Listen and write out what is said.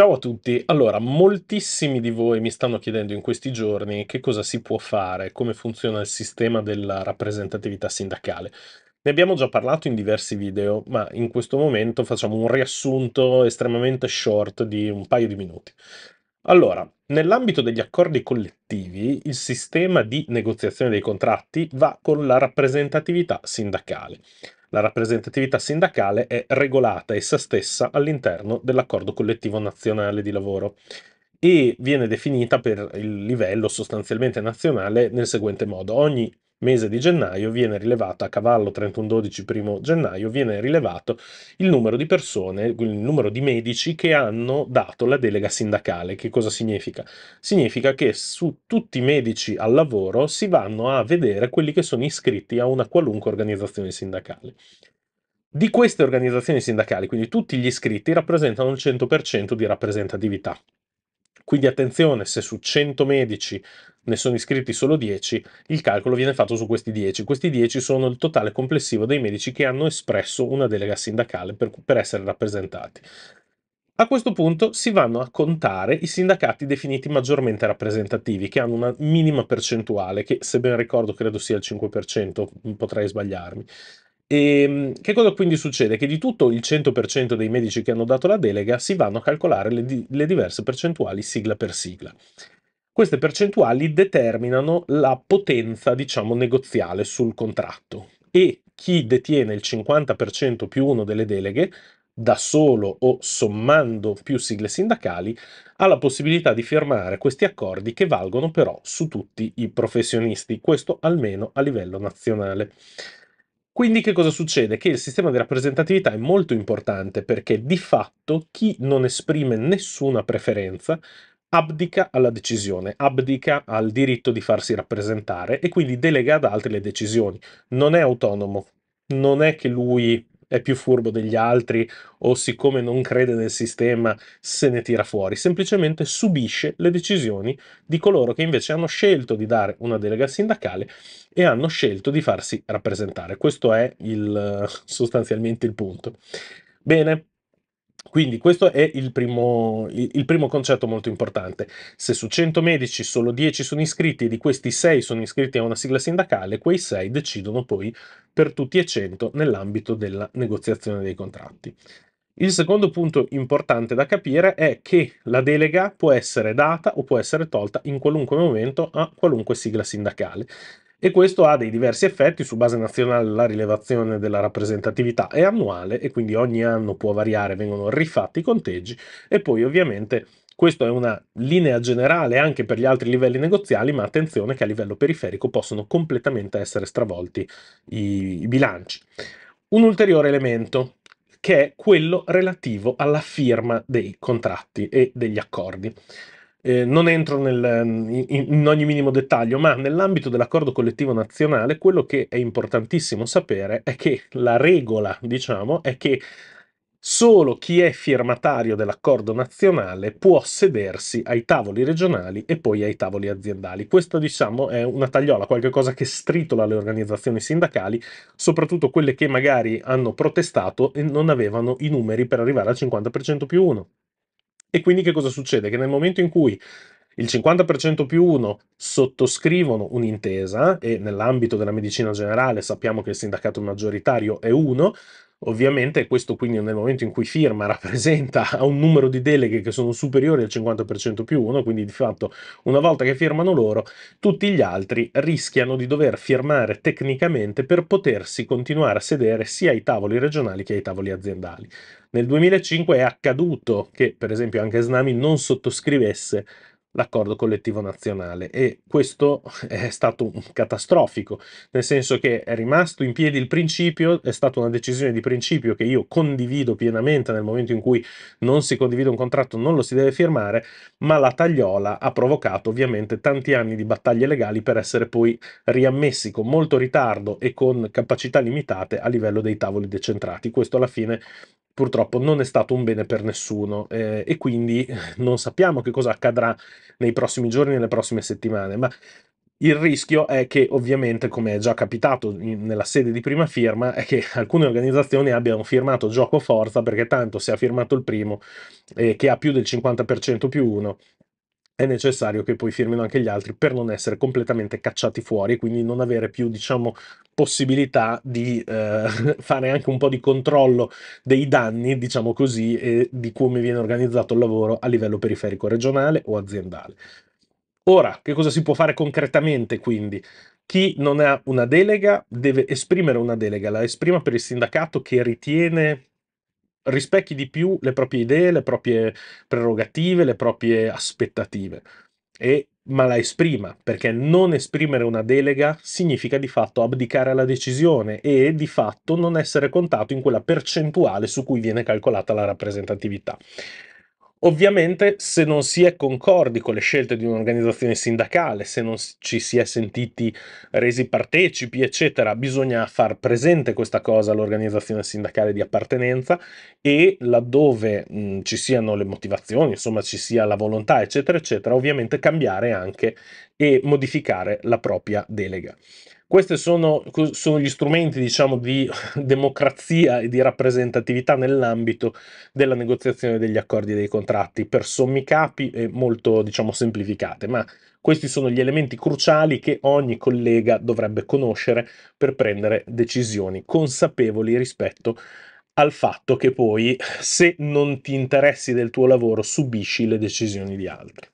Ciao a tutti, allora moltissimi di voi mi stanno chiedendo in questi giorni che cosa si può fare, come funziona il sistema della rappresentatività sindacale. Ne abbiamo già parlato in diversi video, ma in questo momento facciamo un riassunto estremamente short di un paio di minuti. Allora, nell'ambito degli accordi collettivi, il sistema di negoziazione dei contratti va con la rappresentatività sindacale. La rappresentatività sindacale è regolata essa stessa all'interno dell'accordo collettivo nazionale di lavoro e viene definita per il livello sostanzialmente nazionale nel seguente modo. Ogni mese di gennaio viene rilevato, a cavallo 31-12 primo gennaio, viene rilevato il numero di persone, il numero di medici che hanno dato la delega sindacale. Che cosa significa? Significa che su tutti i medici al lavoro si vanno a vedere quelli che sono iscritti a una qualunque organizzazione sindacale. Di queste organizzazioni sindacali, quindi tutti gli iscritti, rappresentano il 100% di rappresentatività. Quindi attenzione, se su 100 medici ne sono iscritti solo 10, il calcolo viene fatto su questi 10. Questi 10 sono il totale complessivo dei medici che hanno espresso una delega sindacale per, per essere rappresentati. A questo punto si vanno a contare i sindacati definiti maggiormente rappresentativi, che hanno una minima percentuale, che se ben ricordo credo sia il 5%, potrei sbagliarmi. E ehm, che cosa quindi succede? Che di tutto il 100% dei medici che hanno dato la delega si vanno a calcolare le, le diverse percentuali sigla per sigla. Queste percentuali determinano la potenza, diciamo, negoziale sul contratto e chi detiene il 50% più uno delle deleghe, da solo o sommando più sigle sindacali, ha la possibilità di firmare questi accordi che valgono però su tutti i professionisti, questo almeno a livello nazionale. Quindi che cosa succede? Che il sistema di rappresentatività è molto importante perché di fatto chi non esprime nessuna preferenza abdica alla decisione, abdica al diritto di farsi rappresentare e quindi delega ad altri le decisioni. Non è autonomo, non è che lui è più furbo degli altri o siccome non crede nel sistema se ne tira fuori, semplicemente subisce le decisioni di coloro che invece hanno scelto di dare una delega sindacale e hanno scelto di farsi rappresentare. Questo è il, sostanzialmente il punto. Bene, quindi questo è il primo, il primo, concetto molto importante. Se su 100 medici solo 10 sono iscritti e di questi 6 sono iscritti a una sigla sindacale, quei 6 decidono poi per tutti e 100 nell'ambito della negoziazione dei contratti. Il secondo punto importante da capire è che la delega può essere data o può essere tolta in qualunque momento a qualunque sigla sindacale e questo ha dei diversi effetti su base nazionale la rilevazione della rappresentatività è annuale e quindi ogni anno può variare, vengono rifatti i conteggi e poi ovviamente questa è una linea generale anche per gli altri livelli negoziali, ma attenzione che a livello periferico possono completamente essere stravolti i, i bilanci. Un ulteriore elemento che è quello relativo alla firma dei contratti e degli accordi. Eh, non entro nel, in, in, ogni minimo dettaglio, ma nell'ambito dell'accordo collettivo nazionale quello che è importantissimo sapere è che la regola, diciamo, è che solo chi è firmatario dell'accordo nazionale può sedersi ai tavoli regionali e poi ai tavoli aziendali. Questa, diciamo, è una tagliola, qualcosa che stritola le organizzazioni sindacali, soprattutto quelle che magari hanno protestato e non avevano i numeri per arrivare al 50% più 1. E quindi che cosa succede? Che nel momento in cui il 50% più 1 sottoscrivono un'intesa e nell'ambito della medicina generale sappiamo che il sindacato maggioritario è 1, Ovviamente questo quindi nel momento in cui firma rappresenta un numero di deleghe che sono superiori al 50% più 1, quindi di fatto una volta che firmano loro, tutti gli altri rischiano di dover firmare tecnicamente per potersi continuare a sedere sia ai tavoli regionali che ai tavoli aziendali. Nel 2005 è accaduto che per esempio anche Snami non sottoscrivesse l'accordo collettivo nazionale e questo è stato catastrofico, nel senso che è rimasto in piedi il principio, è stata una decisione di principio che io condivido pienamente nel momento in cui non si condivide un contratto non lo si deve firmare, ma la tagliola ha provocato ovviamente tanti anni di battaglie legali per essere poi riammessi con molto ritardo e con capacità limitate a livello dei tavoli decentrati. Questo alla fine purtroppo non è stato un bene per nessuno eh, e quindi non sappiamo che cosa accadrà nei prossimi giorni, nelle prossime settimane, ma il rischio è che ovviamente, come è già capitato in, nella sede di prima firma, è che alcune organizzazioni abbiano firmato gioco forza perché tanto se ha firmato il primo eh, che ha più del 50% più uno, è necessario che poi firmino anche gli altri per non essere completamente cacciati fuori, e quindi non avere più, diciamo, possibilità di eh, fare anche un po' di controllo dei danni, diciamo così, e di come viene organizzato il lavoro a livello periferico regionale o aziendale. Ora, che cosa si può fare concretamente quindi? Chi non ha una delega deve esprimere una delega, la esprima per il sindacato che ritiene rispecchi di più le proprie idee, le proprie prerogative, le proprie aspettative. E ma la esprima, perché non esprimere una delega significa di fatto abdicare alla decisione e di fatto non essere contato in quella percentuale su cui viene calcolata la rappresentatività. Ovviamente se non si è concordi con le scelte di un'organizzazione sindacale, se non ci si è sentiti resi partecipi, eccetera, bisogna far presente questa cosa all'organizzazione sindacale di appartenenza e laddove mh, ci siano le motivazioni, insomma ci sia la volontà, eccetera, eccetera, ovviamente cambiare anche e modificare la propria delega. Questi sono, sono, gli strumenti diciamo, di democrazia e di rappresentatività nell'ambito della negoziazione degli accordi e dei contratti, per sommi capi e molto diciamo, semplificate, ma questi sono gli elementi cruciali che ogni collega dovrebbe conoscere per prendere decisioni consapevoli rispetto al fatto che poi se non ti interessi del tuo lavoro subisci le decisioni di altri.